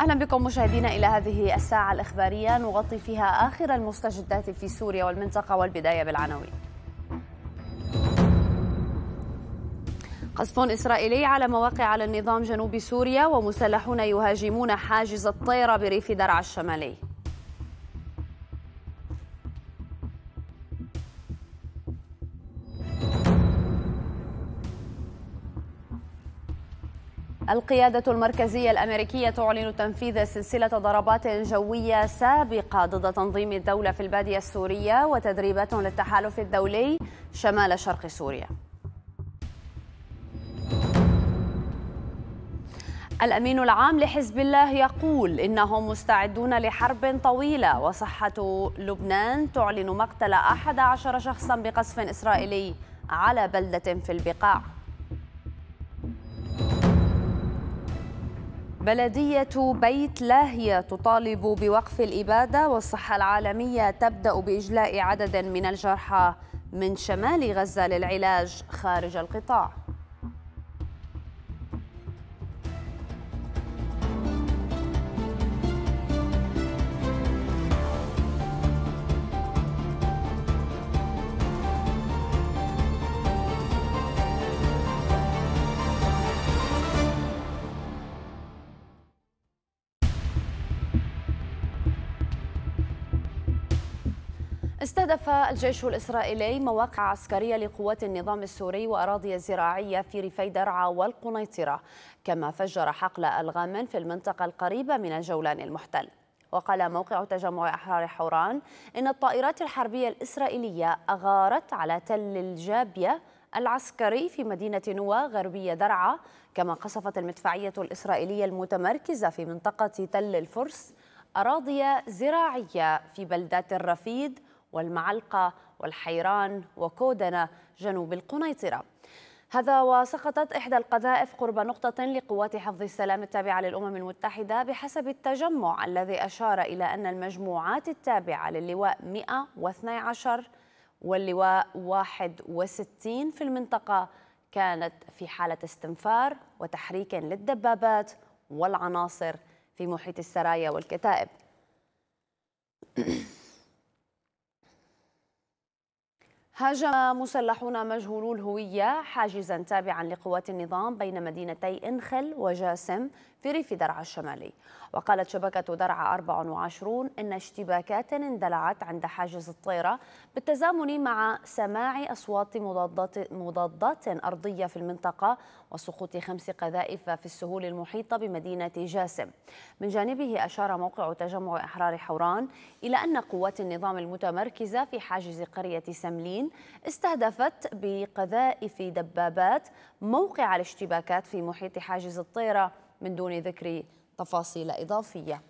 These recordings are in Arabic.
أهلا بكم مشاهدينا إلى هذه الساعة الإخبارية نغطي فيها آخر المستجدات في سوريا والمنطقة والبداية بالعناوين قصف إسرائيلي على مواقع على النظام جنوب سوريا ومسلحون يهاجمون حاجز الطيرة بريف درعا الشمالي القيادة المركزية الأمريكية تعلن تنفيذ سلسلة ضربات جوية سابقة ضد تنظيم الدولة في البادية السورية وتدريبات للتحالف الدولي شمال شرق سوريا الأمين العام لحزب الله يقول إنهم مستعدون لحرب طويلة وصحة لبنان تعلن مقتل 11 شخصا بقصف إسرائيلي على بلدة في البقاع بلدية بيت لاهية تطالب بوقف الإبادة والصحة العالمية تبدأ بإجلاء عدد من الجرحى من شمال غزة للعلاج خارج القطاع الجيش الإسرائيلي مواقع عسكرية لقوات النظام السوري وأراضي زراعية في ريفي درعا والقنيطرة كما فجر حقل ألغام في المنطقة القريبة من الجولان المحتل وقال موقع تجمع أحرار حوران إن الطائرات الحربية الإسرائيلية أغارت على تل الجابية العسكري في مدينة نوا غربية درعا كما قصفت المدفعية الإسرائيلية المتمركزة في منطقة تل الفرس أراضي زراعية في بلدات الرفيد والمعلقة والحيران وكودنا جنوب القنيطرة هذا وسقطت إحدى القذائف قرب نقطة لقوات حفظ السلام التابعة للأمم المتحدة بحسب التجمع الذي أشار إلى أن المجموعات التابعة للواء 112 واللواء 61 في المنطقة كانت في حالة استنفار وتحريك للدبابات والعناصر في محيط السرايا والكتائب هاجم مسلحون مجهولو الهوية حاجزا تابعا لقوات النظام بين مدينتي إنخل وجاسم في ريف درعا الشمالي وقالت شبكة درعا 24 إن اشتباكات اندلعت عند حاجز الطيرة بالتزامن مع سماع أصوات مضادات, مضادات أرضية في المنطقة وسقوط خمس قذائف في السهول المحيطة بمدينة جاسم من جانبه أشار موقع تجمع أحرار حوران إلى أن قوات النظام المتمركزة في حاجز قرية سملين استهدفت بقذائف دبابات موقع الاشتباكات في محيط حاجز الطيرة من دون ذكر تفاصيل إضافية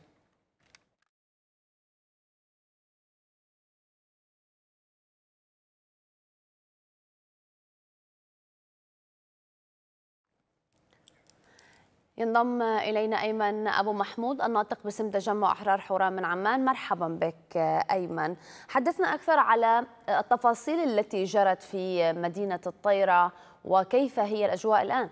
ينضم إلينا أيمن أبو محمود الناطق باسم تجمع أحرار حورة من عمان مرحبا بك أيمن حدثنا أكثر على التفاصيل التي جرت في مدينة الطيرة وكيف هي الأجواء الآن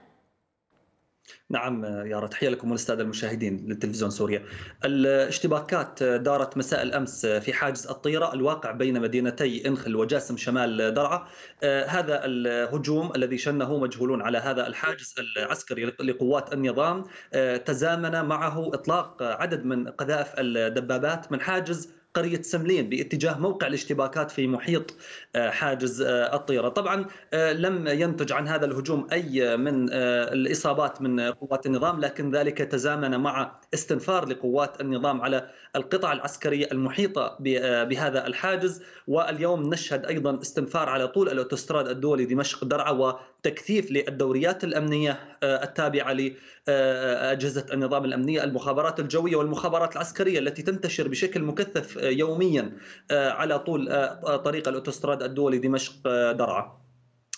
نعم يارا تحية لكم وللسادة المشاهدين للتلفزيون سوريا الاشتباكات دارت مساء الأمس في حاجز الطيرة الواقع بين مدينتي إنخل وجاسم شمال درعا آه، هذا الهجوم الذي شنه مجهولون على هذا الحاجز العسكري لقوات النظام آه، تزامن معه إطلاق عدد من قذائف الدبابات من حاجز قرية سملين باتجاه موقع الاشتباكات في محيط آه، حاجز آه، الطيرة طبعا آه، لم ينتج عن هذا الهجوم أي من الإصابات من قوات النظام لكن ذلك تزامن مع استنفار لقوات النظام على القطع العسكرية المحيطة آه، بهذا الحاجز واليوم نشهد أيضا استنفار على طول الأوتوستراد الدولي دمشق درعا وتكثيف للدوريات الأمنية آه، التابعة لأجهزة آه، النظام الأمنية المخابرات الجوية والمخابرات العسكرية التي تنتشر بشكل مكثف يوميا على طول طريق الأوتوستراد الدولي دمشق درعا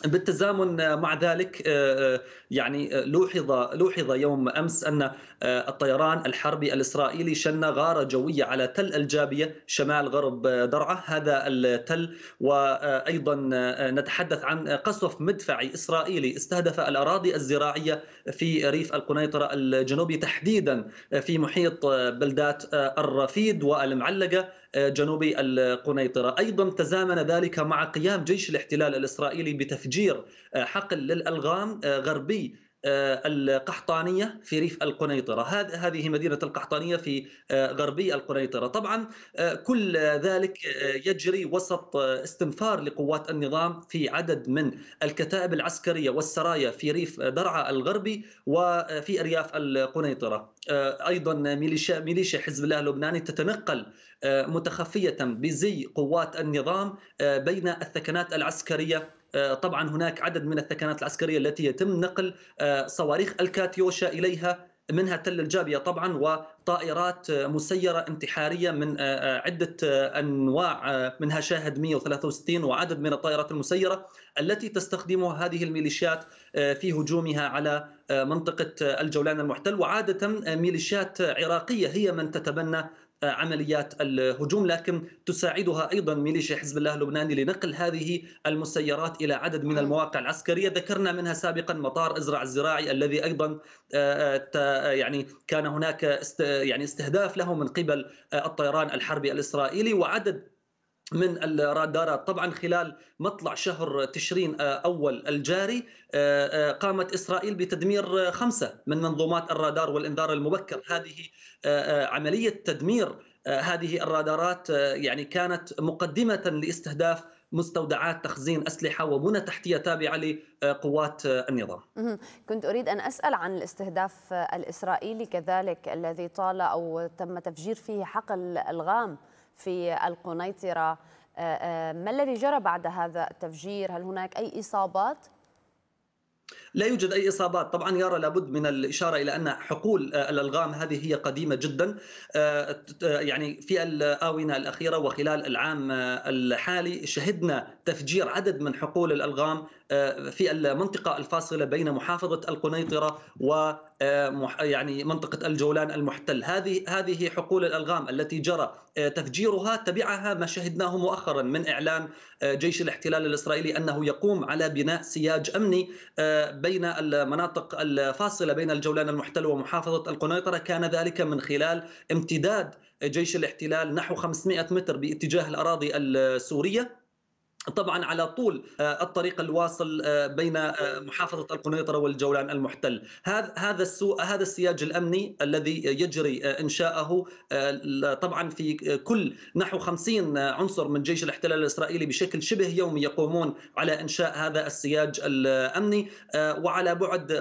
بالتزامن مع ذلك آه، آه، يعني آه، لوحظ لوحظ يوم امس ان الطيران الحربي الاسرائيلي شن غاره جويه على تل الجابيه شمال غرب درعا هذا التل وايضا نتحدث عن قصف مدفعي اسرائيلي استهدف الاراضي الزراعيه في ريف القنيطره الجنوبي تحديدا في محيط بلدات الرفيد والمعلقه جنوبي القنيطرة أيضا تزامن ذلك مع قيام جيش الاحتلال الإسرائيلي بتفجير آه، حقل للألغام آه، غربي آه، القحطانيه في ريف القنيطره، هذه مدينه القحطانيه في آه، غربي القنيطره، طبعا آه، كل ذلك يجري وسط استنفار لقوات النظام في عدد من الكتائب العسكريه والسرايا في ريف درعا الغربي وفي ارياف القنيطره، ايضا ميليشيا ميليشيا حزب الله اللبناني تتنقل متخفيه بزي قوات النظام بين الثكنات العسكريه آه، طبعا هناك عدد من الثكنات العسكريه التي يتم نقل آه، صواريخ الكاتيوشا اليها منها تل الجابية طبعا وطائرات آه، مسيرة انتحارية من عدة أنواع منها شاهد 163 وعدد من الطائرات المسيرة التي تستخدمها هذه الميليشيات في هجومها على منطقة الجولان المحتل وعادة ميليشيات عراقية هي من تتبنى عمليات الهجوم لكن تساعدها ايضا ميليشيا حزب الله اللبناني لنقل هذه المسيرات الى عدد من المواقع العسكريه ذكرنا منها سابقا مطار ازرع الزراعي الذي ايضا آه، آه، آه، يعني كان هناك يعني استهداف له من قبل الطيران الحربي الاسرائيلي وعدد من الرادارات طبعا خلال مطلع شهر تشرين آه، أول الجاري آه، آه، قامت إسرائيل بتدمير خمسة من منظومات الرادار والإنذار المبكر هذه عملية تدمير هذه الرادارات يعني كانت مقدمة لاستهداف مستودعات تخزين أسلحة وبنى تحتية تابعة لقوات النظام كنت أريد أن أسأل عن الاستهداف الإسرائيلي كذلك الذي طال أو تم تفجير فيه حقل الغام في القنيطرة آه، آه، ما الذي جرى بعد هذا التفجير هل هناك أي إصابات؟ لا يوجد أي إصابات طبعا يرى لابد من الإشارة إلى أن حقول آه، الألغام هذه هي قديمة جدا آه، آه، يعني في الآونة الأخيرة وخلال العام الحالي شهدنا تفجير عدد من حقول الألغام في المنطقة الفاصلة بين محافظة القنيطرة و يعني منطقة الجولان المحتل هذه هذه حقول الألغام التي جرى تفجيرها تبعها ما شهدناه مؤخرا من إعلان جيش الاحتلال الإسرائيلي أنه يقوم على بناء سياج أمني بين المناطق الفاصله بين الجولان المحتل ومحافظه القنيطره كان ذلك من خلال امتداد جيش الاحتلال نحو 500 متر باتجاه الاراضي السوريه طبعا على طول آه، الطريق الواصل آه، بين آه، محافظه القنيطره والجولان المحتل هذا هذا السوء هذا السياج الامني الذي يجري انشاءه طبعا في كل نحو 50 عنصر من جيش الاحتلال الاسرائيلي بشكل شبه يومي يقومون على انشاء هذا السياج الامني وعلى بعد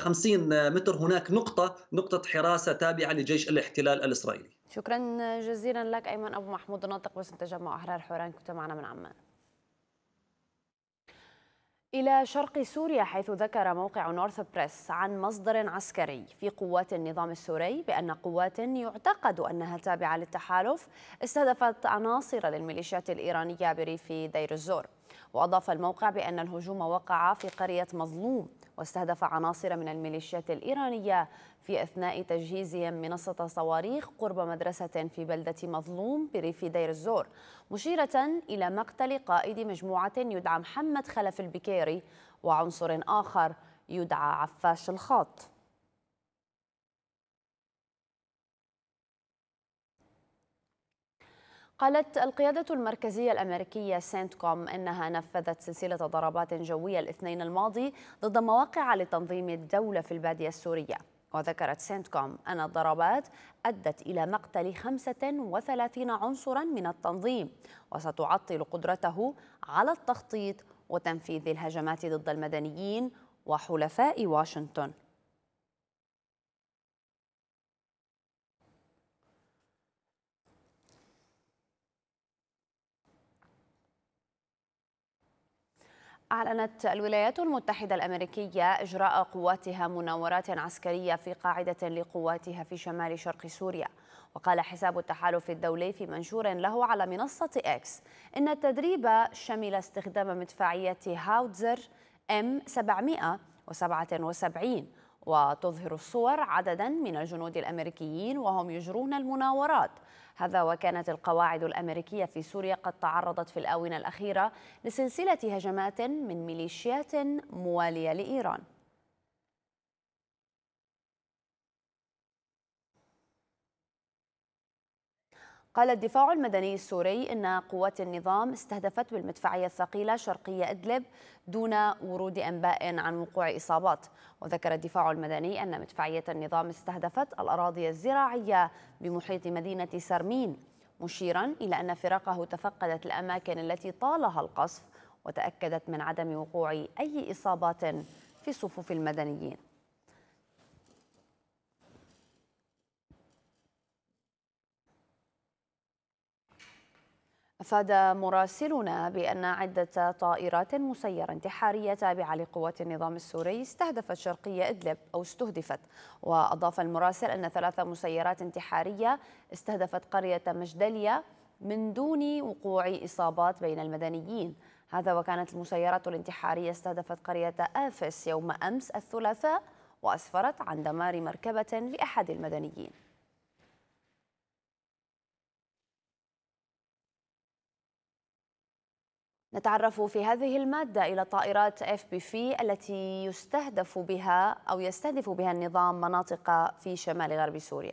50 متر هناك نقطه نقطه حراسه تابعه لجيش الاحتلال الاسرائيلي شكرا جزيلا لك ايمن ابو محمود ناطق باسم تجمع احرار حوران كنت معنا من عمان إلى شرق سوريا حيث ذكر موقع نورث بريس عن مصدر عسكري في قوات النظام السوري بأن قوات يعتقد أنها تابعة للتحالف استهدفت عناصر للميليشيات الإيرانية بريف دير الزور وأضاف الموقع بأن الهجوم وقع في قرية مظلوم واستهدف عناصر من الميليشيات الإيرانية في أثناء تجهيزهم منصة صواريخ قرب مدرسة في بلدة مظلوم بريف دير الزور مشيرة إلى مقتل قائد مجموعة يدعى محمد خلف البكيري وعنصر آخر يدعى عفاش الخاط قالت القيادة المركزية الأمريكية كوم أنها نفذت سلسلة ضربات جوية الاثنين الماضي ضد مواقع لتنظيم الدولة في البادية السورية وذكرت كوم أن الضربات أدت إلى مقتل 35 عنصرا من التنظيم وستعطل قدرته على التخطيط وتنفيذ الهجمات ضد المدنيين وحلفاء واشنطن أعلنت الولايات المتحدة الأمريكية إجراء قواتها مناورات عسكرية في قاعدة لقواتها في شمال شرق سوريا وقال حساب التحالف الدولي في منشور له على منصة إكس إن التدريب شمل استخدام مدفعية هاوتزر M 777 وتظهر الصور عددا من الجنود الامريكيين وهم يجرون المناورات هذا وكانت القواعد الامريكيه في سوريا قد تعرضت في الاونه الاخيره لسلسله هجمات من ميليشيات مواليه لايران قال الدفاع المدني السوري إن قوات النظام استهدفت بالمدفعية الثقيلة شرقية إدلب دون ورود أنباء عن وقوع إصابات وذكر الدفاع المدني أن مدفعية النظام استهدفت الأراضي الزراعية بمحيط مدينة سرمين مشيرا إلى أن فرقه تفقدت الأماكن التي طالها القصف وتأكدت من عدم وقوع أي إصابات في صفوف المدنيين أفاد مراسلنا بأن عدة طائرات مسيرة انتحارية تابعة لقوات النظام السوري استهدفت شرقية إدلب أو استهدفت وأضاف المراسل أن ثلاث مسيرات انتحارية استهدفت قرية مجدلية من دون وقوع إصابات بين المدنيين هذا وكانت المسيرات الانتحارية استهدفت قرية آفس يوم أمس الثلاثاء وأسفرت عن دمار مركبة لأحد المدنيين نتعرف في هذه المادة إلى طائرات اف بي في التي يستهدف بها أو يستهدف بها النظام مناطق في شمال غرب سوريا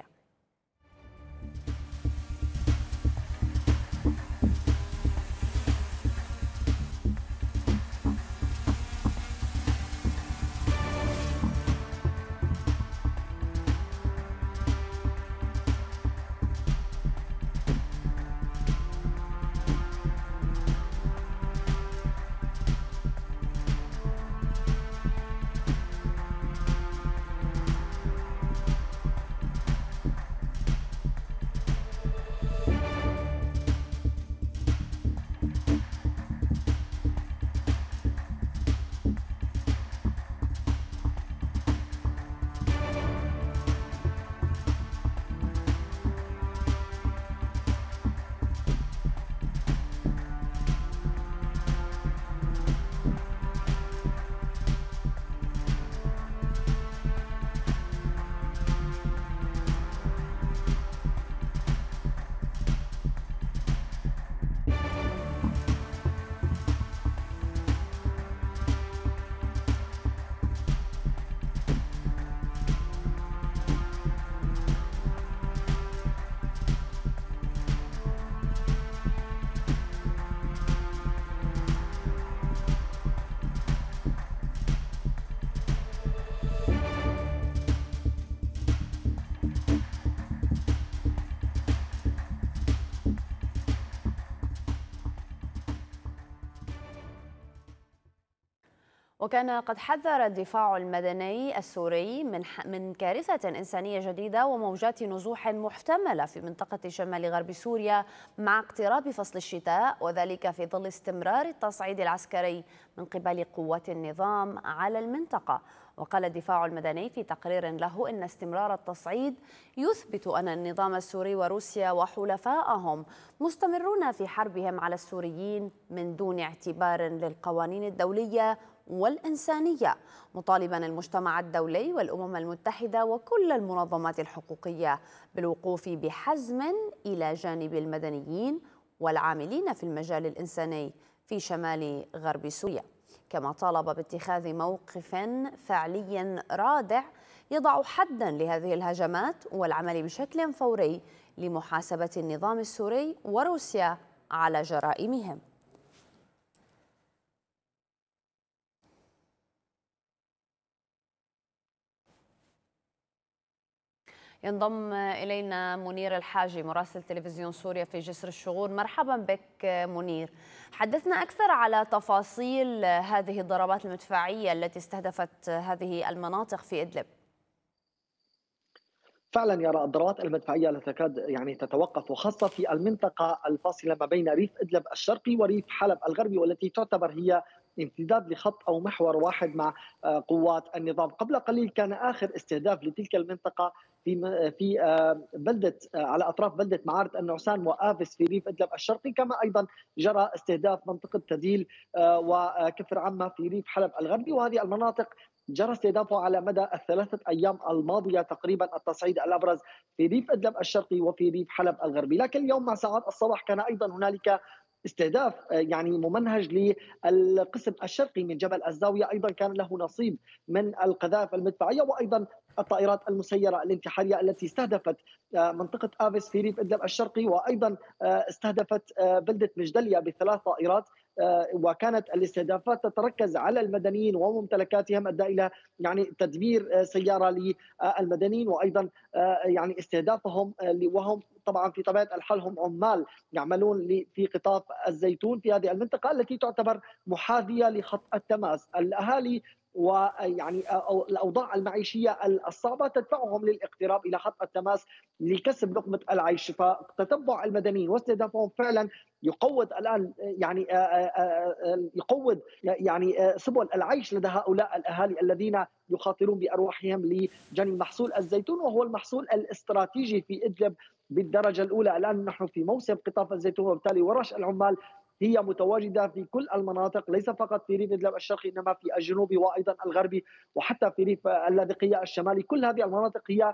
وكان قد حذر الدفاع المدني السوري من من كارثة إنسانية جديدة وموجات نزوح محتملة في منطقة شمال غرب سوريا مع اقتراب فصل الشتاء وذلك في ظل استمرار التصعيد العسكري من قبل قوات النظام على المنطقة وقال الدفاع المدني في تقرير له إن استمرار التصعيد يثبت أن النظام السوري وروسيا وحلفائهم مستمرون في حربهم على السوريين من دون اعتبار للقوانين الدولية والإنسانية مطالبا المجتمع الدولي والأمم المتحدة وكل المنظمات الحقوقية بالوقوف بحزم إلى جانب المدنيين والعاملين في المجال الإنساني في شمال غرب سوريا كما طالب باتخاذ موقف فعلي رادع يضع حدا لهذه الهجمات والعمل بشكل فوري لمحاسبة النظام السوري وروسيا على جرائمهم ينضم إلينا منير الحاجي مراسل تلفزيون سوريا في جسر الشغور مرحبا بك منير حدثنا أكثر على تفاصيل هذه الضربات المدفعية التي استهدفت هذه المناطق في إدلب فعلا يرى الضربات المدفعيه لا تكاد يعني تتوقف وخاصه في المنطقه الفاصله ما بين ريف ادلب الشرقي وريف حلب الغربي والتي تعتبر هي امتداد لخط او محور واحد مع آه، قوات النظام، قبل قليل كان اخر استهداف لتلك المنطقه في في آه، بلده آه، على اطراف بلده معارض النعسان وافس في ريف ادلب الشرقي كما ايضا جرى استهداف منطقه تديل وكفر عما في ريف حلب الغربي وهذه المناطق جرى استهدافه على مدى الثلاثة أيام الماضية تقريبا التصعيد الأبرز في ريف إدلب الشرقي وفي ريف حلب الغربي لكن اليوم مع ساعات الصباح كان أيضا هنالك استهداف آه، يعني ممنهج للقسم الشرقي من جبل الزاوية أيضا كان له نصيب من القذائف المدفعية وأيضا الطائرات المسيرة الانتحارية التي استهدفت آه، منطقة آفيس في ريف إدلب الشرقي وأيضا آه، استهدفت بلدة مجدلية بثلاث طائرات آه، وكانت الاستهدافات تتركز على المدنيين وممتلكاتهم ادى الى يعني تدمير آه، سياره للمدنيين وايضا آه، يعني استهدافهم وهم طبعا في طبيعه الحال هم عمال يعملون في قطاف الزيتون في هذه المنطقه التي تعتبر محاذيه لخط التماس، الاهالي ويعني الاوضاع المعيشيه الصعبه تدفعهم للاقتراب الى خط التماس لكسب لقمه العيش فتتبع المدنيين واستهدافهم فعلا يقود الان يعني آه، آه، آه، يقود يعني سبل العيش لدى هؤلاء الاهالي الذين يخاطرون بارواحهم لجني محصول الزيتون وهو المحصول الاستراتيجي في ادلب بالدرجه الاولى الان نحن في موسم قطاف الزيتون وبالتالي ورش العمال هي متواجده في كل المناطق ليس فقط في ريف ادلب الشرقي انما في الجنوبي وايضا الغربي وحتى في ريف اللاذقيه الشمالي كل هذه المناطق هي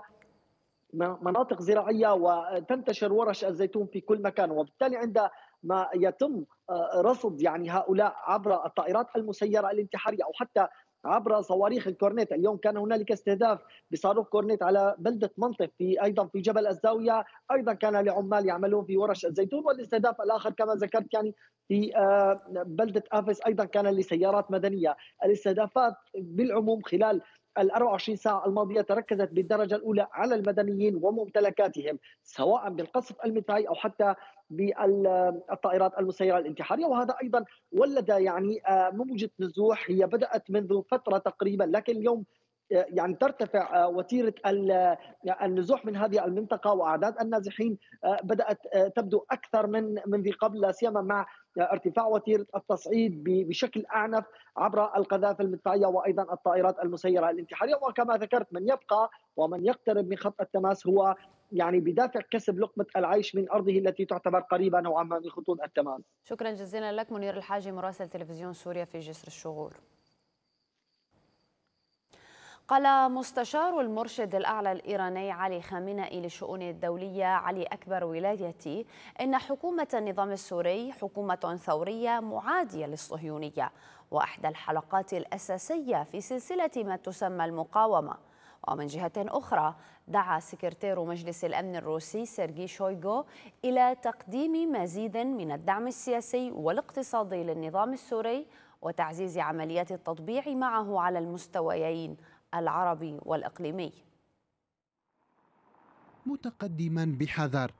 مناطق زراعيه وتنتشر ورش الزيتون في كل مكان وبالتالي عند ما يتم آه، رصد يعني هؤلاء عبر الطائرات المسيره الانتحاريه او حتى عبر صواريخ الكورنيت اليوم كان هنالك استهداف بصاروخ كورنيت على بلدة منطف في أيضا في جبل الزاوية أيضا كان لعمال يعملون في ورش الزيتون والاستهداف الآخر كما ذكرت يعني في آه، بلدة أفس أيضا كان لسيارات مدنية الاستهدافات بالعموم خلال ال 24 ساعة الماضية تركزت بالدرجة الأولى على المدنيين وممتلكاتهم سواء بالقصف المدفعي أو حتى بالطائرات المسيرة الانتحارية وهذا أيضا ولد يعني آه، موجة نزوح هي بدأت منذ فترة تقريبا لكن اليوم يعني ترتفع آه، وتيره آه، النزوح من هذه المنطقه واعداد النازحين آه، بدات تبدو اكثر من من ذي قبل لا سيما مع ارتفاع وتيره التصعيد بشكل اعنف عبر القذائف المدفعيه وايضا الطائرات المسيره الانتحاريه وكما ذكرت من يبقى ومن يقترب من خط التماس هو يعني بدافع كسب لقمة العيش من أرضه التي تعتبر قريبة نوعا ما من خطوط التماس شكرا جزيلا لك منير الحاجي مراسل تلفزيون سوريا في جسر الشغور قال مستشار المرشد الأعلى الإيراني علي خامنئي للشؤون الدولية علي أكبر ولايتي إن حكومة النظام السوري حكومة ثورية معادية للصهيونية وأحدى الحلقات الأساسية في سلسلة ما تسمى المقاومة ومن جهة أخرى دعا سكرتير مجلس الأمن الروسي سيرجي شويغو إلى تقديم مزيد من الدعم السياسي والاقتصادي للنظام السوري وتعزيز عمليات التطبيع معه على المستويين العربي والإقليمي متقدما بحذر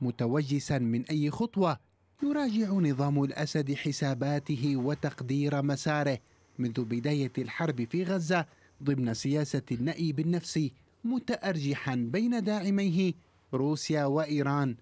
متوجسا من أي خطوة يراجع نظام الأسد حساباته وتقدير مساره منذ بداية الحرب في غزة ضمن سياسة النأي بالنفس متأرجحا بين داعميه روسيا وإيران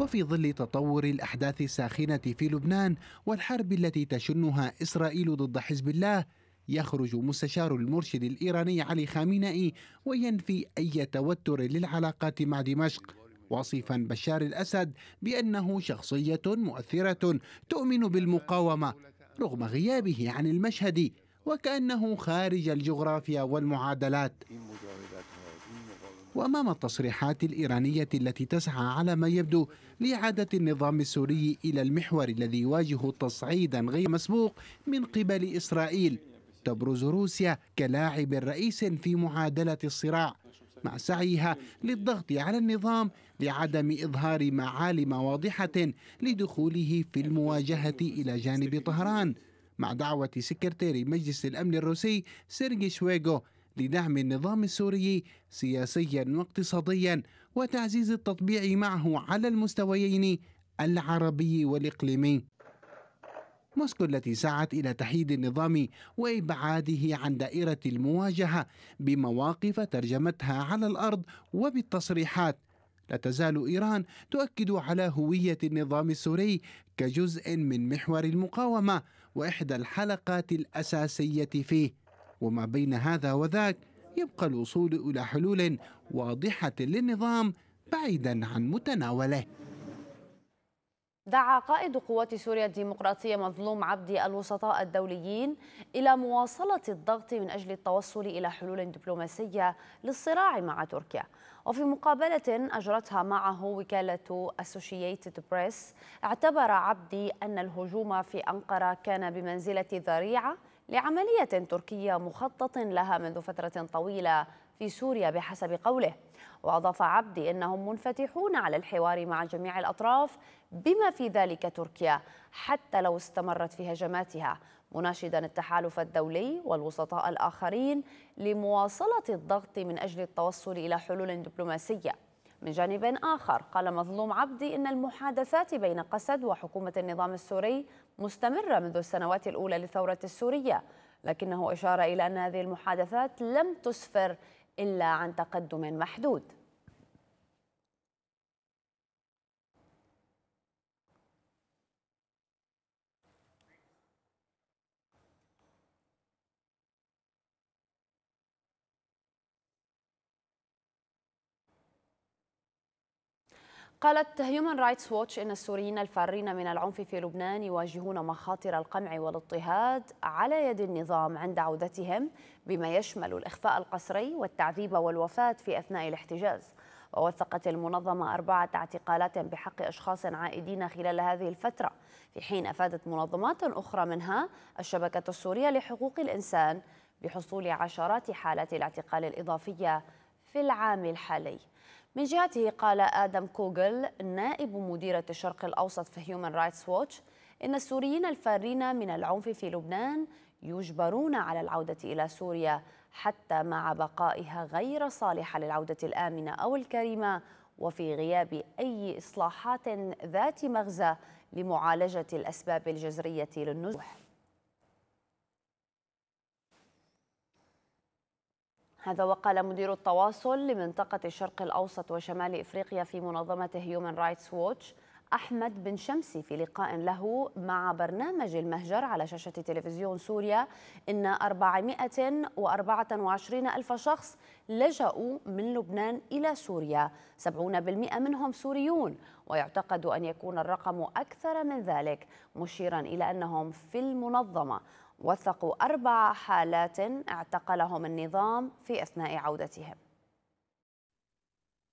وفي ظل تطور الأحداث الساخنة في لبنان والحرب التي تشنها إسرائيل ضد حزب الله يخرج مستشار المرشد الإيراني علي خامنئي وينفي أي توتر للعلاقات مع دمشق واصفا بشار الأسد بأنه شخصية مؤثرة تؤمن بالمقاومة رغم غيابه عن المشهد وكأنه خارج الجغرافيا والمعادلات وأمام التصريحات الإيرانية التي تسعى على ما يبدو لإعادة النظام السوري إلى المحور الذي يواجه تصعيدا غير مسبوق من قبل إسرائيل تبرز روسيا كلاعب رئيس في معادلة الصراع مع سعيها للضغط على النظام لعدم إظهار معالم واضحة لدخوله في المواجهة إلى جانب طهران مع دعوة سكرتير مجلس الأمن الروسي سيرجي شويغو لدعم النظام السوري سياسيا واقتصاديا وتعزيز التطبيع معه على المستويين العربي والإقليمي موسكو التي سعت إلى تحييد النظام وإبعاده عن دائرة المواجهة بمواقف ترجمتها على الأرض وبالتصريحات لا تزال إيران تؤكد على هوية النظام السوري كجزء من محور المقاومة وإحدى الحلقات الأساسية فيه وما بين هذا وذاك يبقى الوصول إلى حلول واضحة للنظام بعيدا عن متناوله دعا قائد قوات سوريا الديمقراطية مظلوم عبدي الوسطاء الدوليين إلى مواصلة الضغط من أجل التوصل إلى حلول دبلوماسية للصراع مع تركيا وفي مقابلة أجرتها معه وكالة أسوشييتد بريس اعتبر عبدي أن الهجوم في أنقرة كان بمنزلة ذريعة لعملية تركية مخطط لها منذ فترة طويلة في سوريا بحسب قوله وأضاف عبدي أنهم منفتحون على الحوار مع جميع الأطراف بما في ذلك تركيا حتى لو استمرت في هجماتها مناشدا التحالف الدولي والوسطاء الآخرين لمواصلة الضغط من أجل التوصل إلى حلول دبلوماسية من جانب آخر قال مظلوم عبدي إن المحادثات بين قسد وحكومة النظام السوري مستمرة منذ السنوات الأولى للثورة السورية لكنه أشار إلى أن هذه المحادثات لم تسفر إلا عن تقدم محدود قالت هيومن رايتس ووتش إن السوريين الفارين من العنف في لبنان يواجهون مخاطر القمع والاضطهاد على يد النظام عند عودتهم بما يشمل الإخفاء القسري والتعذيب والوفاة في أثناء الاحتجاز ووثقت المنظمة أربعة اعتقالات بحق أشخاص عائدين خلال هذه الفترة في حين أفادت منظمات أخرى منها الشبكة السورية لحقوق الإنسان بحصول عشرات حالات الاعتقال الإضافية في العام الحالي من جهته قال آدم كوغل نائب مديرة الشرق الأوسط في هيومن رايتس ووتش إن السوريين الفارين من العنف في لبنان يجبرون على العودة إلى سوريا حتى مع بقائها غير صالحة للعودة الآمنة أو الكريمة وفي غياب أي إصلاحات ذات مغزى لمعالجة الأسباب الجذرية للنزوح هذا وقال مدير التواصل لمنطقة الشرق الأوسط وشمال إفريقيا في منظمة هيومن رايتس ووتش أحمد بن شمسي في لقاء له مع برنامج المهجر على شاشة تلفزيون سوريا إن 424 ألف شخص لجأوا من لبنان إلى سوريا 70% منهم سوريون ويعتقد أن يكون الرقم أكثر من ذلك مشيرا إلى أنهم في المنظمة وثقوا أربع حالات اعتقلهم النظام في أثناء عودتهم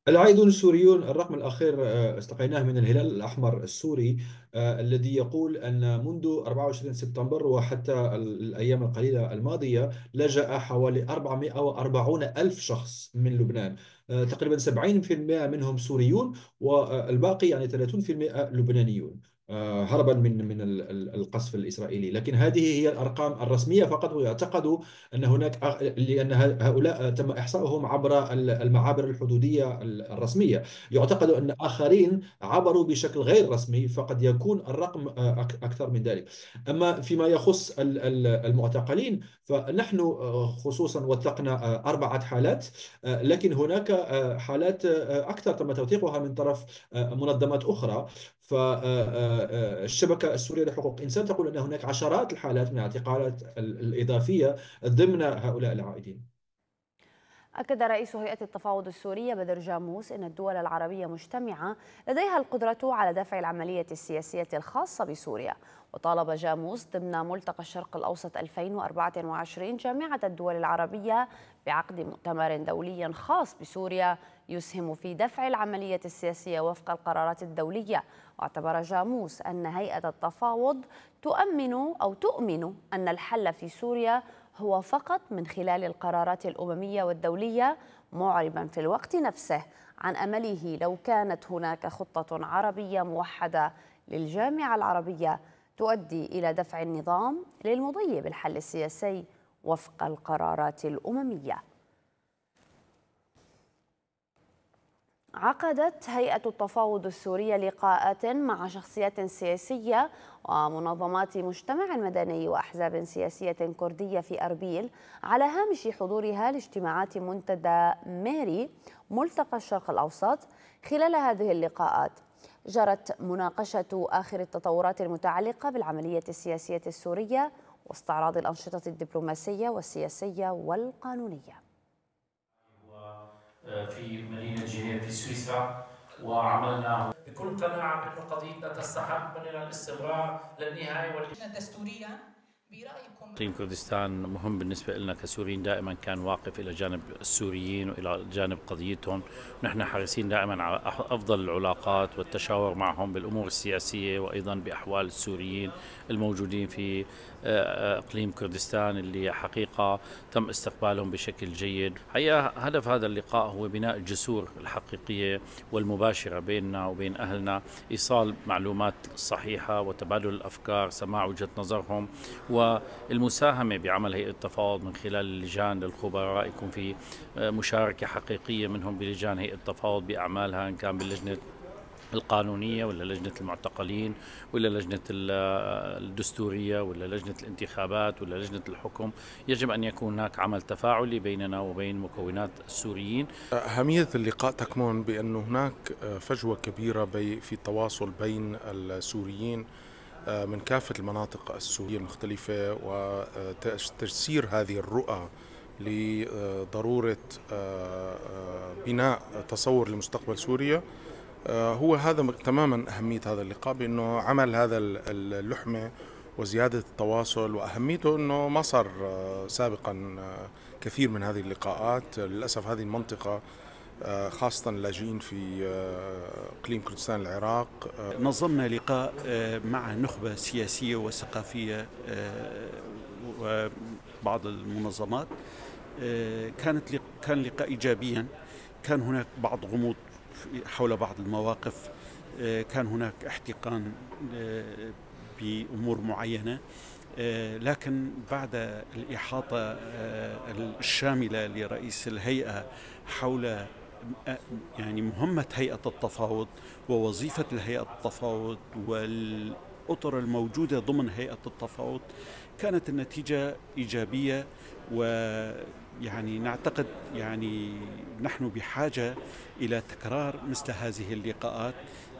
العائدون السوريون الرقم الأخير استقيناه آه، من الهلال الأحمر السوري آه، الذي يقول أن منذ 24 سبتمبر وحتى الأيام القليلة الماضية لجأ حوالي 440 ألف شخص من لبنان آه، تقريبا 70% منهم سوريون والباقي يعني 30% لبنانيون آه، هربا من من القصف الاسرائيلي لكن هذه هي الارقام الرسميه فقط ويعتقد ان هناك لان هؤلاء تم احصائهم عبر المعابر الحدوديه الرسميه يعتقد ان اخرين عبروا بشكل غير رسمي فقد يكون الرقم اكثر من ذلك اما فيما يخص المعتقلين فنحن آه، خصوصا وثقنا آه، اربعه حالات لكن هناك حالات اكثر تم توثيقها من طرف منظمات اخرى فالشبكه السوريه لحقوق الانسان تقول ان هناك عشرات الحالات من الاعتقالات الاضافيه ضمن هؤلاء العائدين. أكد رئيس هيئة التفاوض السورية بدر جاموس أن الدول العربية مجتمعة لديها القدرة على دفع العملية السياسية الخاصة بسوريا وطالب جاموس ضمن ملتقى الشرق الأوسط 2024 جامعة الدول العربية بعقد مؤتمر دولي خاص بسوريا يسهم في دفع العملية السياسية وفق القرارات الدولية واعتبر جاموس أن هيئة التفاوض تؤمن أو تؤمن أن الحل في سوريا هو فقط من خلال القرارات الأممية والدولية معربا في الوقت نفسه عن أمله لو كانت هناك خطة عربية موحدة للجامعة العربية تؤدي إلى دفع النظام للمضي بالحل السياسي وفق القرارات الأممية عقدت هيئة التفاوض السورية لقاءات مع شخصيات سياسية ومنظمات مجتمع مدني وأحزاب سياسية كردية في أربيل على هامش حضورها لاجتماعات منتدى ماري ملتقى الشرق الأوسط خلال هذه اللقاءات جرت مناقشة آخر التطورات المتعلقة بالعملية السياسية السورية واستعراض الأنشطة الدبلوماسية والسياسية والقانونية آه، في مدينه جنيف في سويسرا وعملنا بكل قناعه بان قضيتنا تستحق من الاستمرار للنهايه والإجابة. دستوريا برايكم كردستان مهم بالنسبه لنا كسوريين دائما كان واقف الى جانب السوريين والى جانب قضيتهم، نحن حريصين دائما على افضل العلاقات والتشاور معهم بالامور السياسيه وايضا باحوال السوريين الموجودين في اقليم كردستان اللي حقيقه تم استقبالهم بشكل جيد، حقيقه هدف هذا اللقاء هو بناء الجسور الحقيقيه والمباشره بيننا وبين اهلنا، ايصال معلومات صحيحه وتبادل الافكار، سماع وجهه نظرهم والمساهمه بعمل هيئه التفاوض من خلال اللجان للخبراء يكون في مشاركه حقيقيه منهم بلجان هيئه التفاوض باعمالها ان كان باللجنه القانونية ولا لجنة المعتقلين ولا لجنة الدستورية ولا لجنة الانتخابات ولا لجنة الحكم يجب أن يكون هناك عمل تفاعلي بيننا وبين مكونات السوريين أهمية اللقاء تكمن بأن هناك فجوة كبيرة في التواصل بين السوريين آه، من كافة المناطق السورية المختلفة وتجسير هذه الرؤى لضرورة آه، آه، بناء تصور لمستقبل سوريا آه، هو هذا تماما أهمية هذا اللقاء بأنه عمل هذا اللحمة وزيادة التواصل وأهميته أنه ما صار آه، سابقا آه، كثير من هذه اللقاءات للأسف هذه المنطقة خاصة اللاجئين في إقليم كردستان العراق نظمنا لقاء مع نخبة سياسية وثقافية وبعض المنظمات كانت كان لقاء إيجابيا كان هناك بعض غموض حول بعض المواقف آه، كان هناك احتقان آه، بأمور معينة آه، لكن بعد الإحاطة الشاملة لرئيس الهيئة حول يعني مهمة هيئة التفاوض ووظيفة الهيئة التفاوض والأطر الموجودة ضمن هيئة التفاوض كانت النتيجة إيجابية و يعني نعتقد يعني نحن بحاجة إلى تكرار مثل هذه اللقاءات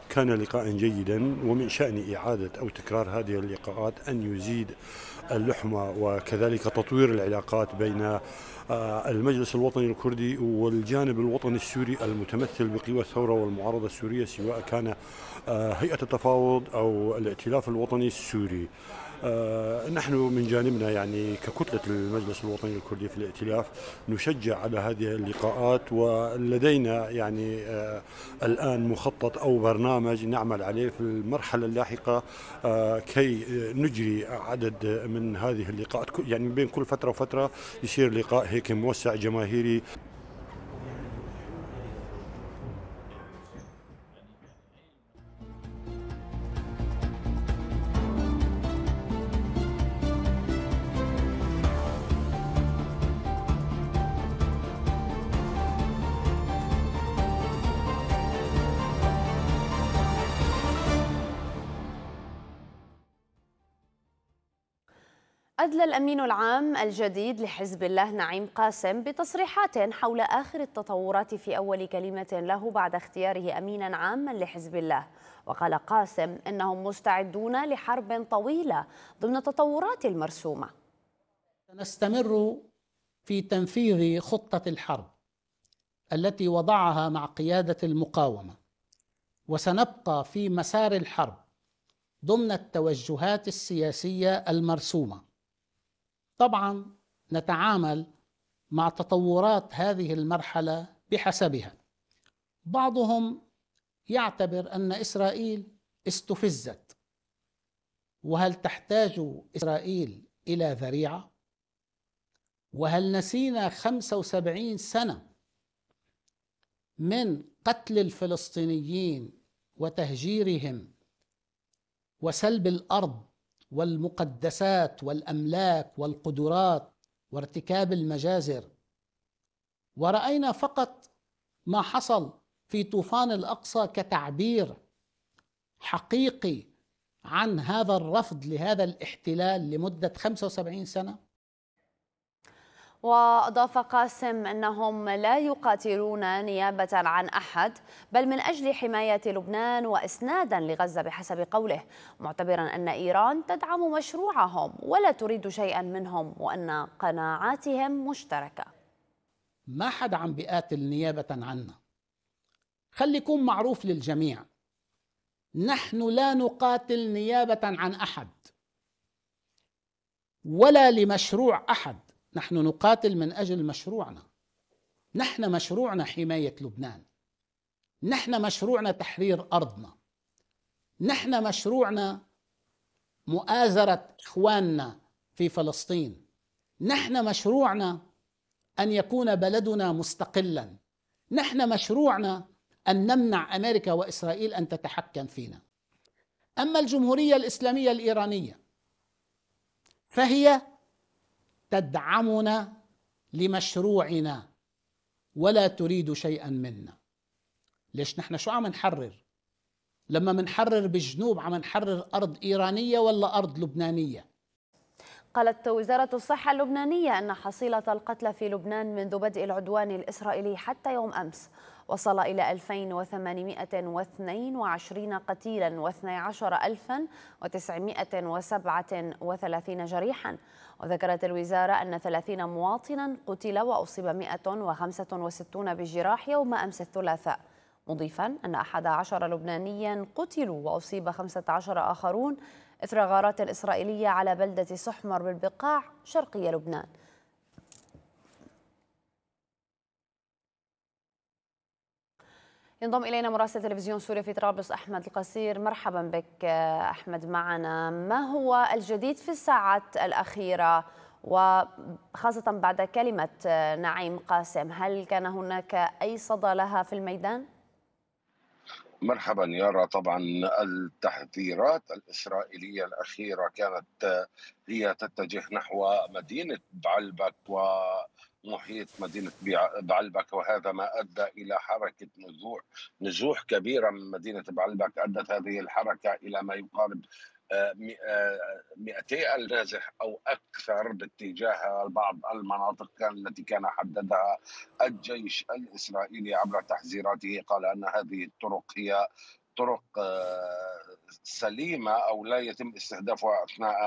كان لقاء جيدا ومن شأن إعادة أو تكرار هذه اللقاءات أن يزيد اللحمة وكذلك تطوير العلاقات بين آه، المجلس الوطني الكردي والجانب الوطني السوري المتمثل بقوى الثورة والمعارضة السورية سواء كان آه، هيئة التفاوض أو الائتلاف الوطني السوري آه، نحن من جانبنا يعني ككتلة المجلس الوطني الكردي في الائتلاف نشجع على هذه اللقاءات ولدينا يعني آه، الآن مخطط أو برنامج نعمل عليه في المرحلة اللاحقة آه، كي نجري عدد من هذه اللقاءات يعني بين كل فترة وفترة يصير لقاء هيك موسع جماهيري أدلى الأمين العام الجديد لحزب الله نعيم قاسم بتصريحات حول آخر التطورات في أول كلمة له بعد اختياره أمينا عاما لحزب الله وقال قاسم أنهم مستعدون لحرب طويلة ضمن التطورات المرسومة سنستمر في تنفيذ خطة الحرب التي وضعها مع قيادة المقاومة وسنبقى في مسار الحرب ضمن التوجهات السياسية المرسومة طبعا نتعامل مع تطورات هذه المرحله بحسبها بعضهم يعتبر ان اسرائيل استفزت وهل تحتاج اسرائيل الى ذريعه وهل نسينا 75 سنه من قتل الفلسطينيين وتهجيرهم وسلب الارض والمقدسات والاملاك والقدرات وارتكاب المجازر وراينا فقط ما حصل في طوفان الاقصى كتعبير حقيقي عن هذا الرفض لهذا الاحتلال لمده 75 سنه وأضاف قاسم أنهم لا يقاتلون نيابة عن أحد بل من أجل حماية لبنان وإسنادا لغزة بحسب قوله معتبرا أن إيران تدعم مشروعهم ولا تريد شيئا منهم وأن قناعاتهم مشتركة ما حد عم بيقاتل نيابة عنا خلي يكون معروف للجميع نحن لا نقاتل نيابة عن أحد ولا لمشروع أحد نحن نقاتل من أجل مشروعنا نحن مشروعنا حماية لبنان نحن مشروعنا تحرير أرضنا نحن مشروعنا مؤازرة إخواننا في فلسطين نحن مشروعنا أن يكون بلدنا مستقلا نحن مشروعنا أن نمنع أمريكا وإسرائيل أن تتحكم فينا أما الجمهورية الإسلامية الإيرانية فهي تدعمنا لمشروعنا ولا تريد شيئا منا ليش نحن شو عم نحرر لما منحرر بالجنوب عم نحرر أرض إيرانية ولا أرض لبنانية قالت وزارة الصحة اللبنانية أن حصيلة القتلى في لبنان منذ بدء العدوان الإسرائيلي حتى يوم أمس وصل إلى 2822 قتيلا و12937 جريحا وذكرت الوزارة أن 30 مواطنا قتل وأصيب 165 بالجراح يوم أمس الثلاثاء مضيفا أن 11 لبنانيا قتلوا وأصيب 15 آخرون إثر غارات إسرائيلية على بلدة سحمر بالبقاع شرقي لبنان ينضم الينا مراسل تلفزيون سوريا في طرابلس احمد القصير مرحبا بك احمد معنا ما هو الجديد في الساعات الاخيره وخاصه بعد كلمه آه، نعيم قاسم هل كان هناك اي صدى لها في الميدان مرحبا يارا طبعا التحذيرات الإسرائيلية الأخيرة كانت آه، هي تتجه نحو مدينة بعلبك و محيط مدينة بعلبك وهذا ما أدى إلى حركة نزوح نزوح كبيرة من مدينة بعلبك أدت هذه الحركة إلى ما يقارب 200 آه، آه، النازح او اكثر باتجاه بعض المناطق التي كان حددها الجيش الاسرائيلي عبر تحذيراته قال ان هذه الطرق هي طرق آه، سليمه او لا يتم استهدافها اثناء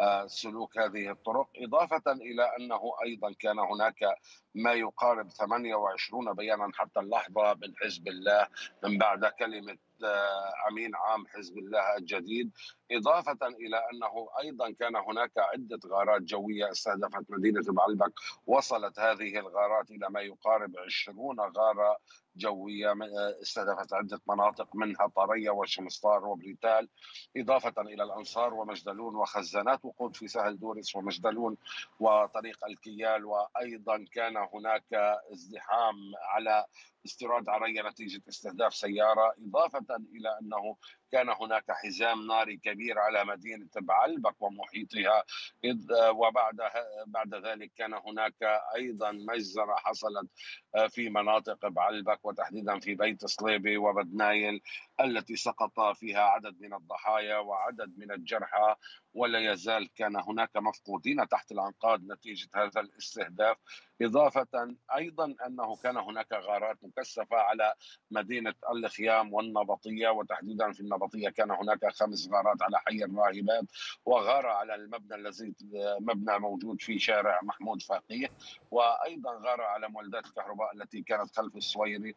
آه، سلوك هذه الطرق إضافة إلى أنه أيضا كان هناك ما يقارب 28 بيانا حتى اللحظة من حزب الله من بعد كلمة آه، امين عام حزب الله الجديد اضافه الى انه ايضا كان هناك عده غارات جويه استهدفت مدينه بعلبك وصلت هذه الغارات الى ما يقارب 20 غاره جوية استهدفت عدة مناطق منها طرية وشمستار وبريتال إضافة إلى الأنصار ومجدلون وخزانات وقود في سهل دورس ومجدلون وطريق الكيال وأيضا كان هناك ازدحام على استيراد عرية نتيجة استهداف سيارة إضافة إلى أنه كان هناك حزام ناري كبير على مدينه بعلبك ومحيطها وبعد بعد ذلك كان هناك ايضا مجزره حصلت آه، في مناطق بعلبك وتحديدا في بيت صليبي وبدنايل التي سقط فيها عدد من الضحايا وعدد من الجرحى ولا يزال كان هناك مفقودين تحت الانقاض نتيجه هذا الاستهداف إضافة أيضا أنه كان هناك غارات مكثفة على مدينة الخيام والنبطية وتحديدا في النبطية كان هناك خمس غارات على حي الراهبات وغارة على المبنى الذي مبنى موجود في شارع محمود فقيه وأيضا غارة على مولدات الكهرباء التي كانت خلف السويري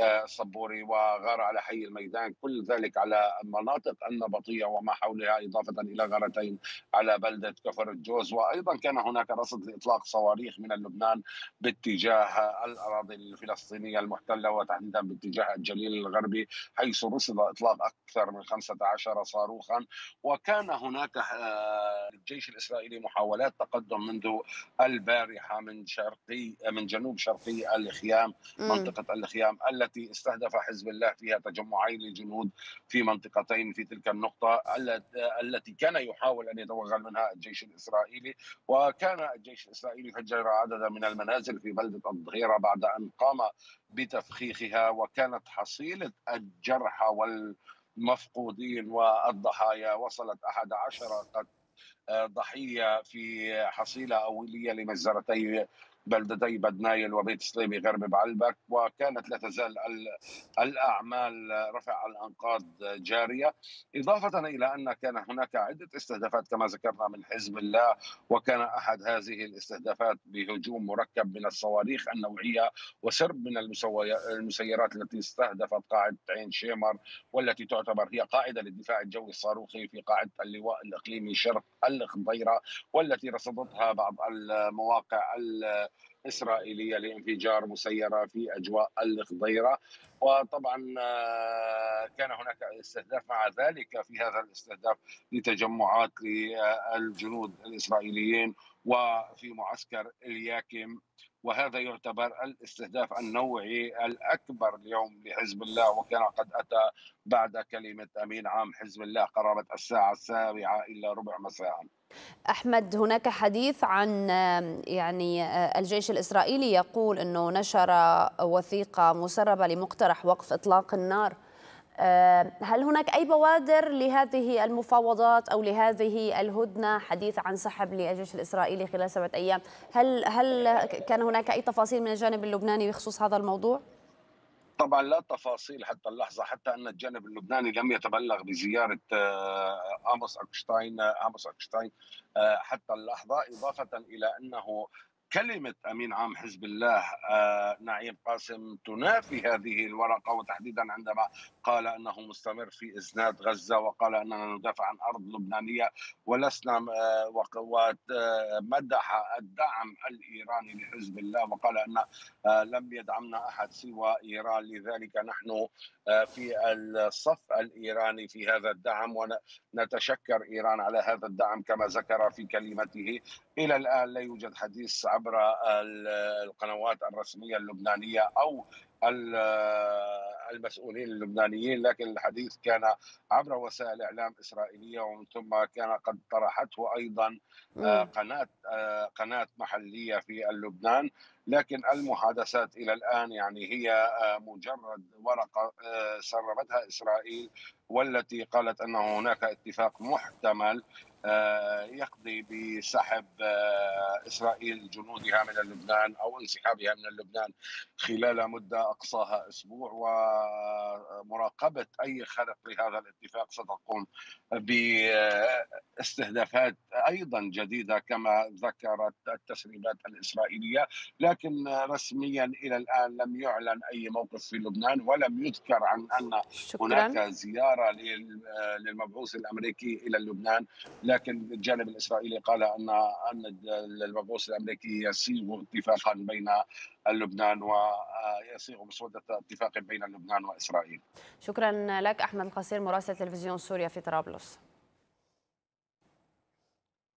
الصبوري آه، وغار على حي الميدان كل ذلك على المناطق النبطية وما حولها إضافة إلى غارتين على بلدة كفر الجوز وأيضا كان هناك رصد لإطلاق صواريخ من لبنان باتجاه الأراضي الفلسطينية المحتلة وتحديدا باتجاه الجليل الغربي حيث رصد إطلاق أكثر من 15 صاروخا وكان هناك الجيش آه، الإسرائيلي محاولات تقدم منذ البارحة من شرقي من جنوب شرقي الخيام منطقة الخيام التي استهدف حزب الله فيها تجمعين للجنود في منطقتين في تلك النقطة التي كان يحاول أن يتوغل منها الجيش الإسرائيلي وكان الجيش الإسرائيلي فجر عددا من المنازل في بلدة الظهيرة بعد أن قام بتفخيخها وكانت حصيلة الجرحى والمفقودين والضحايا وصلت 11 قد آه، ضحيه في حصيله اوليه لمجزرتي بلدتي بدنايل وبيت سليمي غرب بعلبك وكانت لا تزال الأعمال رفع الأنقاض جارية إضافة إلى أن كان هناك عدة استهدافات كما ذكرنا من حزب الله وكان أحد هذه الاستهدافات بهجوم مركب من الصواريخ النوعية وسرب من المسيرات التي استهدفت قاعدة عين شيمر والتي تعتبر هي قاعدة للدفاع الجوي الصاروخي في قاعدة اللواء الإقليمي شرق الخضيرة والتي رصدتها بعض المواقع ال إسرائيلية لانفجار مسيرة في أجواء الخضيرة وطبعا آه، كان هناك استهداف مع ذلك في هذا الاستهداف لتجمعات للجنود الإسرائيليين وفي معسكر الياكم وهذا يعتبر الاستهداف النوعي الاكبر اليوم لحزب الله وكان قد اتى بعد كلمه امين عام حزب الله قرابه الساعه السابعه الا ربع مساء احمد هناك حديث عن يعني آه، الجيش الاسرائيلي يقول انه نشر وثيقه مسربه لمقترح وقف اطلاق النار هل هناك اي بوادر لهذه المفاوضات او لهذه الهدنه حديث عن سحب للجيش الاسرائيلي خلال سبعه ايام هل هل كان هناك اي تفاصيل من الجانب اللبناني بخصوص هذا الموضوع طبعا لا تفاصيل حتى اللحظه حتى ان الجانب اللبناني لم يتبلغ بزياره آه، اموس اكشتاين آه، اموس اكشتاين آه، حتى اللحظه اضافه الى انه كلمة أمين عام حزب الله آه، نعيم قاسم تنافي هذه الورقة وتحديدا عندما قال أنه مستمر في إزناد غزة وقال أننا ندافع عن أرض لبنانية ولسنا آه، ومدح الدعم الإيراني لحزب الله وقال أن آه، لم يدعمنا أحد سوى إيران لذلك نحن في الصف الإيراني في هذا الدعم ونتشكر إيران على هذا الدعم كما ذكر في كلمته الى الان لا يوجد حديث عبر القنوات الرسميه اللبنانيه او المسؤولين اللبنانيين لكن الحديث كان عبر وسائل اعلام اسرائيليه ومن ثم كان قد طرحته ايضا آه، قناه آه، قناه محليه في لبنان لكن المحادثات الى الان يعني هي آه، مجرد ورقه سربتها اسرائيل والتي قالت انه هناك اتفاق محتمل آه، يقضي بسحب آه، اسرائيل جنودها من لبنان او انسحابها من لبنان خلال مده اقصاها اسبوع ومراقبه اي خرق لهذا الاتفاق ستقوم باستهدافات ايضا جديده كما ذكرت التسريبات الاسرائيليه لكن رسميا الى الان لم يعلن اي موقف في لبنان ولم يذكر عن ان شكرا. هناك زياره للمبعوث الامريكي الى لبنان لكن الجانب الاسرائيلي قال ان ان المبعوث الامريكي يصيغ اتفاقا بين لبنان ويصيغ مسوده اتفاق بين لبنان واسرائيل. شكرا لك احمد القصير مراسل تلفزيون سوريا في طرابلس.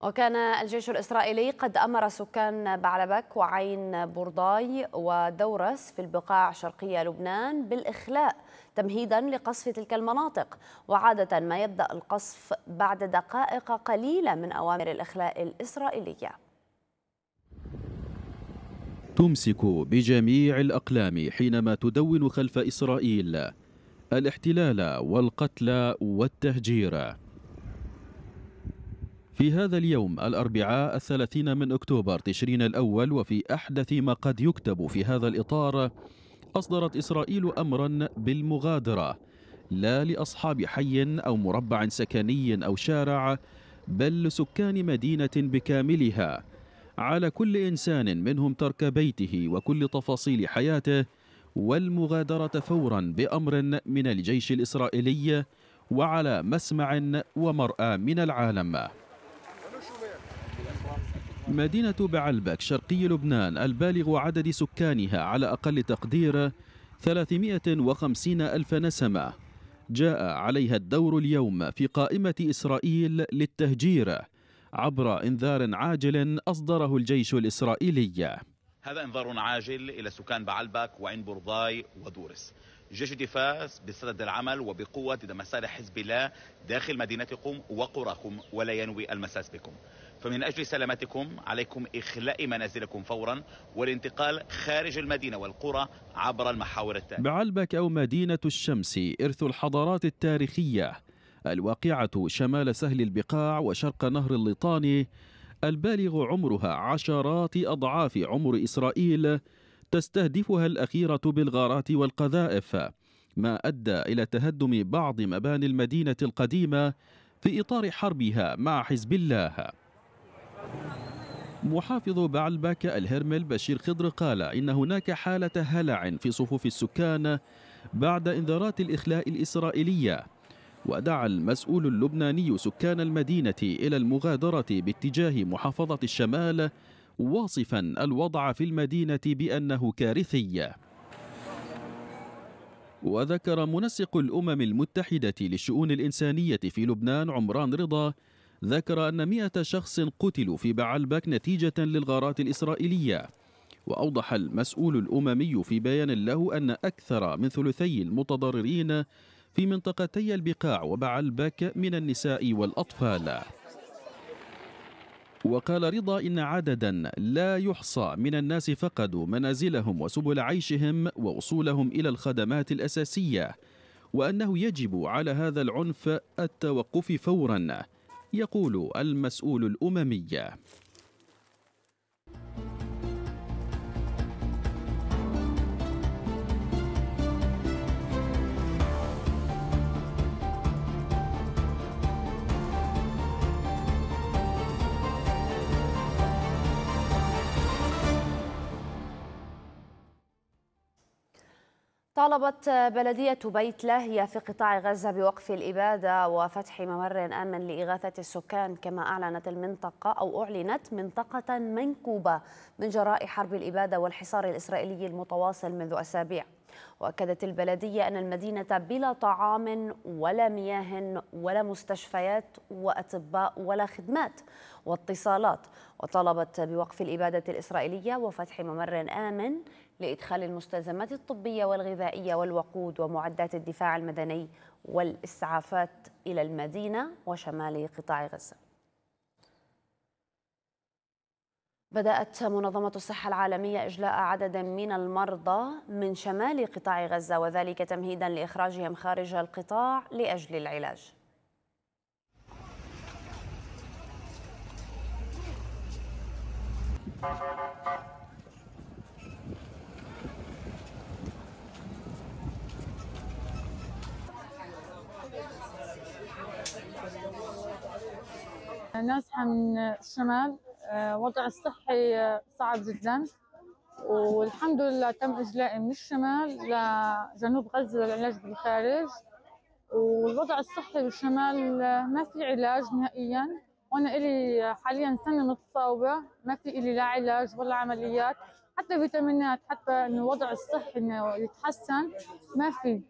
وكان الجيش الإسرائيلي قد أمر سكان بعلبك وعين بورضاي ودورس في البقاع شرقية لبنان بالإخلاء تمهيدا لقصف تلك المناطق وعادة ما يبدأ القصف بعد دقائق قليلة من أوامر الإخلاء الإسرائيلية تمسك بجميع الأقلام حينما تدون خلف إسرائيل الاحتلال والقتل والتهجير في هذا اليوم الأربعاء الثلاثين من أكتوبر تشرين الأول وفي أحدث ما قد يكتب في هذا الإطار أصدرت إسرائيل أمرا بالمغادرة لا لأصحاب حي أو مربع سكني أو شارع بل لسكان مدينة بكاملها على كل إنسان منهم ترك بيته وكل تفاصيل حياته والمغادرة فورا بأمر من الجيش الإسرائيلي وعلى مسمع ومرأى من العالم مدينة بعلبك شرقي لبنان البالغ عدد سكانها على أقل تقدير 350 ألف نسمة جاء عليها الدور اليوم في قائمة إسرائيل للتهجير عبر إنذار عاجل أصدره الجيش الإسرائيلي هذا إنذار عاجل إلى سكان بعلبك وعين برضاي ودورس جيش الدفاع بصدد العمل وبقوة ضد مسار حزب الله داخل مدينتكم وقراكم ولا ينوي المساس بكم فمن أجل سلامتكم عليكم إخلاء منازلكم فورا والانتقال خارج المدينة والقرى عبر المحاور التالية بعلبك أو مدينة الشمس إرث الحضارات التاريخية الواقعة شمال سهل البقاع وشرق نهر الليطاني البالغ عمرها عشرات أضعاف عمر إسرائيل تستهدفها الأخيرة بالغارات والقذائف ما أدى إلى تهدم بعض مباني المدينة القديمة في إطار حربها مع حزب الله محافظ بعلبك الهرمل بشير خضر قال إن هناك حالة هلع في صفوف السكان بعد إنذارات الإخلاء الإسرائيلية ودعا المسؤول اللبناني سكان المدينة إلى المغادرة باتجاه محافظة الشمال واصفا الوضع في المدينة بأنه كارثي وذكر منسق الأمم المتحدة للشؤون الإنسانية في لبنان عمران رضا ذكر أن 100 شخص قتلوا في بعلبك نتيجة للغارات الإسرائيلية وأوضح المسؤول الأممي في بيان له أن أكثر من ثلثي المتضررين في منطقتي البقاع وبعلبك من النساء والأطفال وقال رضا إن عددا لا يحصى من الناس فقدوا منازلهم وسبل عيشهم ووصولهم إلى الخدمات الأساسية وأنه يجب على هذا العنف التوقف فوراً يقول المسؤول الأممي طالبت بلدية بيت لاهية في قطاع غزة بوقف الإبادة وفتح ممر آمن لإغاثة السكان كما أعلنت المنطقة أو أعلنت منطقة منكوبة من جراء حرب الإبادة والحصار الإسرائيلي المتواصل منذ أسابيع وأكدت البلدية أن المدينة بلا طعام ولا مياه ولا مستشفيات وأطباء ولا خدمات واتصالات وطلبت بوقف الإبادة الإسرائيلية وفتح ممر آمن لإدخال المستلزمات الطبية والغذائية والوقود ومعدات الدفاع المدني والإسعافات إلى المدينة وشمال قطاع غزة بدأت منظمة الصحة العالمية إجلاء عدد من المرضى من شمال قطاع غزة وذلك تمهيدا لإخراجهم خارج القطاع لأجل العلاج Thank you. نازحة من الشمال آه، وضع الصحي آه، صعب جدا والحمد لله تم إجلائي من الشمال لجنوب غزة للعلاج بالخارج والوضع الصحي بالشمال آه، ما في علاج نهائيا وأنا إلي حاليا سنة متصاوبة ما في إلي لا علاج ولا عمليات حتى فيتامينات حتى إنه الوضع الصحي إنه يتحسن ما في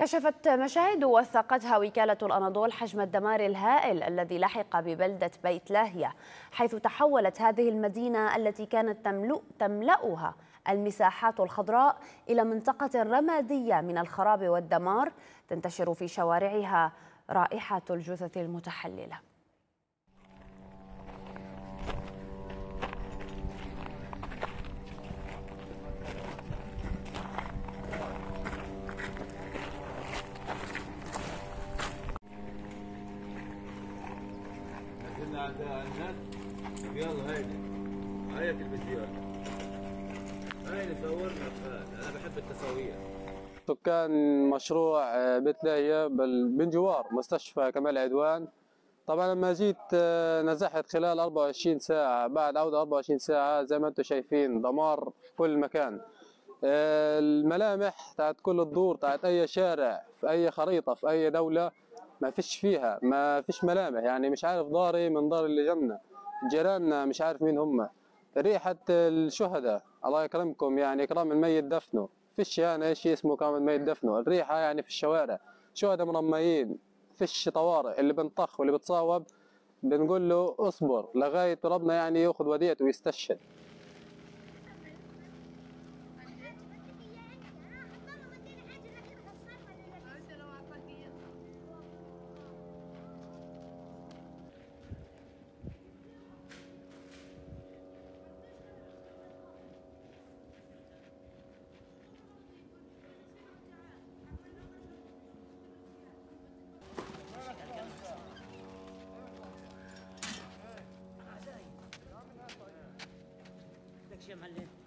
كشفت مشاهد وثقتها وكالة الأناضول حجم الدمار الهائل الذي لحق ببلدة بيت لاهية حيث تحولت هذه المدينة التي كانت تملؤ تملأها المساحات الخضراء إلى منطقة رمادية من الخراب والدمار تنتشر في شوارعها رائحة الجثث المتحللة يلا هيدي هاي التلفزيون هاي صورنا انا بحب سكان مشروع بيت لاهية من جوار مستشفى كمال عدوان طبعا لما جيت آه، نزحت خلال 24 ساعة بعد عودة 24 ساعة زي ما انتم شايفين دمار كل مكان آه، الملامح تاعت كل الدور تاعت اي شارع في اي خريطة في اي دولة ما فيش فيها ما فيش ملامح يعني مش عارف داري من دار اللي جنبنا جيراننا مش عارف مين هم ريحه الشهداء الله يكرمكم يعني اكرام الميت دفنه فيش يعني إيش اسمه اكرام الميت دفنه الريحه يعني في الشوارع شهداء مرميين فيش طوارئ اللي بنطخ واللي بتصاوب بنقول له اصبر لغايه ربنا يعني ياخذ وديعته ويستشهد maldita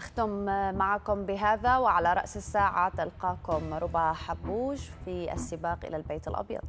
أختم معكم بهذا وعلى رأس الساعة تلقاكم ربا حبوش في السباق إلى البيت الأبيض